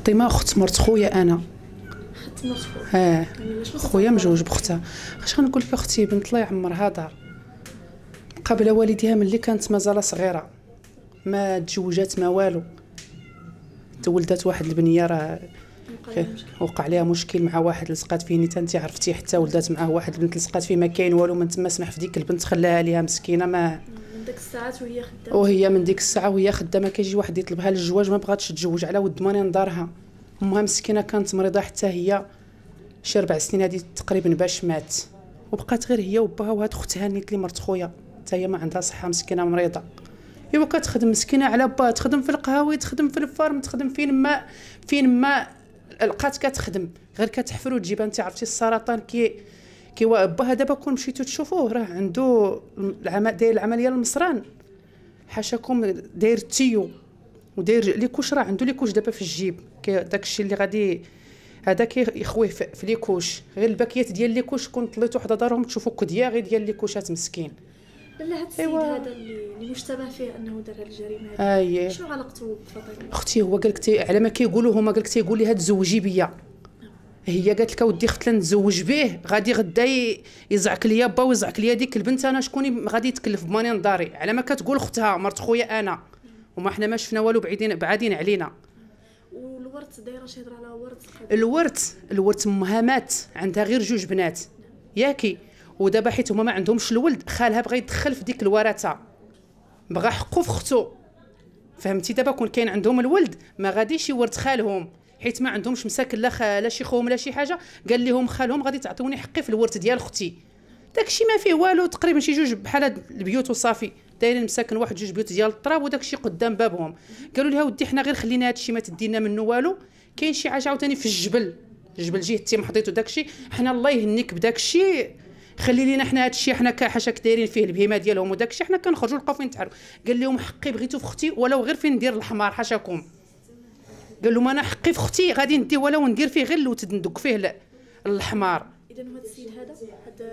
فاطمه اخت مرت خويا انا اه يعني خويا مجوج بختها اش غنقول في اختي بنت الله يعمرها دار قابله والديها ملي كانت مازال صغيره ما تزوجات ما والو تولدت واحد البنيه راه وقع ليها مشكل مع واحد لصقات فيه نيتا انت عرفتي حتى ولدات معاه واحد البنت لصقات فيه ما كاين والو من تما سمح في ديك البنت خلاها ليها مسكينه ما ديك الساعات وهي خدامه وهي من ديك الساعه وهي خدامه كيجي واحد يطلبها للزواج ما بغاتش تتزوج على ود ماني نضارها امها مسكينه كانت مريضه حتى هي شي ربع سنين هادي تقريبا باش مات وبقات غير هي وباها وهاد اختها نيت لي مرت خويا حتى هي ما عندها صحه مسكينه مريضه ايوا كتخدم مسكينه على باها تخدم في القهاوي تخدم في الفارم تخدم فين ما فين ما لقات كتخدم غير كتحفر وتجيبها انت عرفتي السرطان كي كي با دابا كون مشيتو تشوفوه راه عنده العم... داير العمليه المصران حاشاكم داير التيو وداير ليكوش راه عنده ليكوش دابا في الجيب داك الشيء اللي غادي هذا كيخويه في ليكوش غير الباكيات ديال ليكوش كون طليتو حدا دارهم تشوفو كديا غير ديال ليكوشات مسكين لا هذا السيد أيوة. هذا اللي مشتبه فيه انه دار الجريمه هذه آه إيه. شنو علاقته بفاطمه اختي هو قال لك على ما كيقولوا هما قال لك تيقول لي تزوجي بيا هي قالت لك اودي اختي نتزوج به غادي غدا يزعك ليا با ويزعك ليا ديك البنت انا شكون غادي يتكلف بماني نداري على ما كتقول اختها مرت خويا انا وما حنا ما شفنا والو بعيدين بعادين علينا والورث دايره شي هضره على ورث الورث الورث امها مات عندها غير جوج بنات ياكي ودابا حيت هما ما عندهمش الولد خالها بغى يدخل في ديك الورثه بغى حقه في اختو فهمتي دابا كون كاين عندهم الولد ما غاديش يورث خالهم حيت ما عندهمش مساكن لا خا لا شي خوهم لا شي حاجه قال لهم خالهم غادي تعطوني حقي في الورث ديال اختي داكشي ما فيه والو تقريبا شي جوج بحال البيوت وصافي دايرين مساكن واحد جوج بيوت ديال التراب وداكشي قدام بابهم قالوا لها ودي حنا غير خلينا هادشي ما تدينا منه والو كاين شي حاجه عاوتاني في الجبل الجبل جهه تيم حطيتو داكشي حنا الله يهنيك بداكشي خلي لينا حنا هادشي حنا كحشاك دايرين فيه البهيمه ديالهم وداكشي حنا كنخرجوا نلقاو فين نتعرف قال لهم حقي بغيتو في اختي ولو غير فين ندير الحمار حشاكم قال لهم انا حقي في اختي غادي ندي ولو ندير فيه غير اللوتد ندق فيه الحمار اذا هذا السيد هذا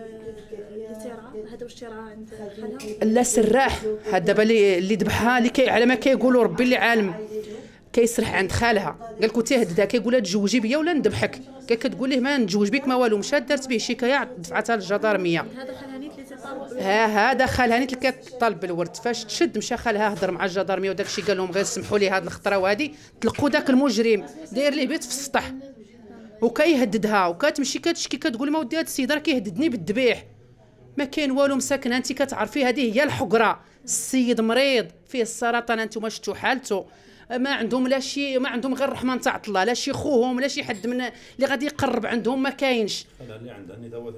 هذا واش عند لا سراح هذا دابا اللي ذبحها اللي على ما كيقولوا ربي اللي عالم كيسرح عند خالها قال لك تهددها كيقول لها تزوجي بيا ولا نذبحك كتقول ليه ما نتزوج بك ما والو مشات دارت به شكايه دفعتها للجدارميه هذا ها ها دخل هاني تلقى طلب الورد فاش تشد مشى خالها هضر مع الجدرميه وداك الشيء قال لهم غير سمحوا لي هاد الخطره وهادي تلقوا داك المجرم داير ليه بيت في السطح وكيهددها وكتمشي كتشكي كتقول ما ودي هاد السيد راه كيهددني بالذبيح ما كاين والو مساكن انت كتعرفي هذه هي الحقره السيد مريض فيه السرطان انتم شفتوا حالته ما عندهم لا شي ما عندهم غير الرحمه نتاع الله لا شي خوهم لا شي حد من اللي غادي يقرب عندهم ما كاينش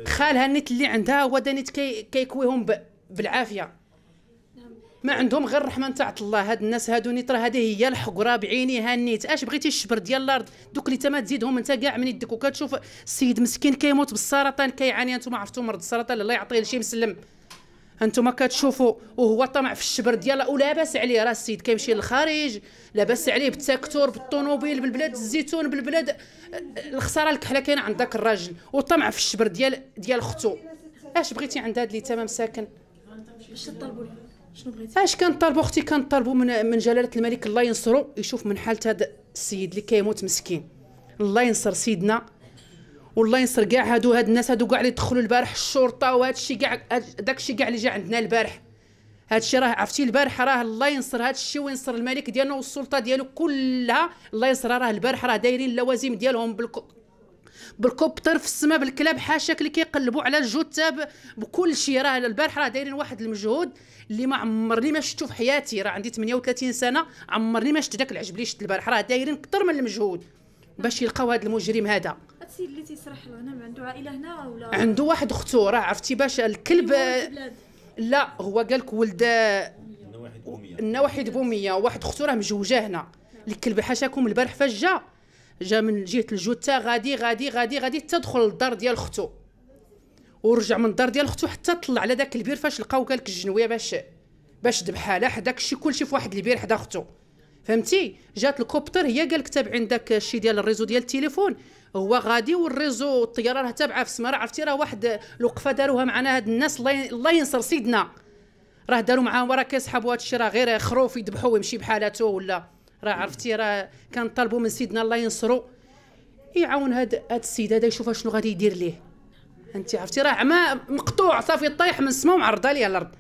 خالها نيت اللي عندها هو دانيت كيكويهم كي بالعافيه نعم. ما عندهم غير الرحمه نتاع الله هاد الناس هادو نيت راه هذه هي الحقره بعينيها نيت اش بغيتي الشبر ديال الارض دوك اللي انت ما تزيدهم انت كاع من يدك وكتشوف السيد مسكين كيموت بالسرطان كيعاني انتم عرفتوا مرض السرطان الله يعطيه لشي مسلم هانتوما كتشوفوا وهو طمع في الشبر ديالها ولاباس عليه راه السيد كيمشي للخارج لاباس عليه بالتاكتور بالطوموبيل بالبلاد الزيتون بالبلاد أه، أه، الخساره الكحله كاينه عند ذاك الراجل وطمع في الشبر ديال ديال اختو اش بغيتي عند هاد اللي تمام ساكن اش طلبوا شنو بغيتي اش كنطلبوا اختي كنطلبوا من من جلاله الملك الله ينصرو يشوف من حاله هذا السيد اللي كيموت مسكين الله ينصر سيدنا والله ينصر كاع هادو هاد الناس هادو كاع اللي دخلوا البارح الشرطه وهادشي كاع داكشي كاع اللي جا عندنا البارح هادشي راه عرفتي البارح راه الله ينصر هادشي وينصر الملك ديالنا والسلطه ديالو كلها الله ينصر راه البارح راه دايرين اللوازم ديالهم بالكو بالكوبتر في السماء بالكلاب حاشاك اللي كيقلبوا على الجثه بكل شيء راه البارح راه دايرين واحد المجهود اللي ما عمرني ما شفتو في حياتي راه عندي 38 سنه عمرني ما شفت داك العجب اللي شفت البارح راه دايرين اكثر من المجهود باش يلقاو هذا المجرم هذا السيد اللي تيسرح له هنا عنده عائله هنا ولا عنده واحد اختو راه عرفتي باش الكلب لا هو قال لك ولد النواحد بوميه واحد اختو راه مجوجه هنا الكلب حاشاكم البارح فاش جا جا من جهه الجوتا غادي غادي غادي غادي تدخل للدار ديال اختو ورجع من الدار ديال اختو حتى طلع على داك البير فاش لقاو قال لك الجنويه باش باش ذبحها لا حداك الشيء كلشي في واحد البير حدا اختو فهمتي جات الكوبتر هي قال لك تابعين داك الشيء ديال الريزو ديال التليفون هو غادي والريزو الطياره راه تابعه في السماء عرفتي راه واحد الوقفه داروها معنا هاد الناس الله ينصر سيدنا راه داروا معاهم راه كيسحبوا هاد الشيء راه غير خروف يذبحوه ويمشي بحالته ولا راه عرفتي راه كنطلبوا من سيدنا الله ينصرو يعاون هاد هاد السيد هذا يشوف شنو غادي يدير ليه انت عرفتي راه عما مقطوع صافي طايح من السماء ومعرضه ليه الارض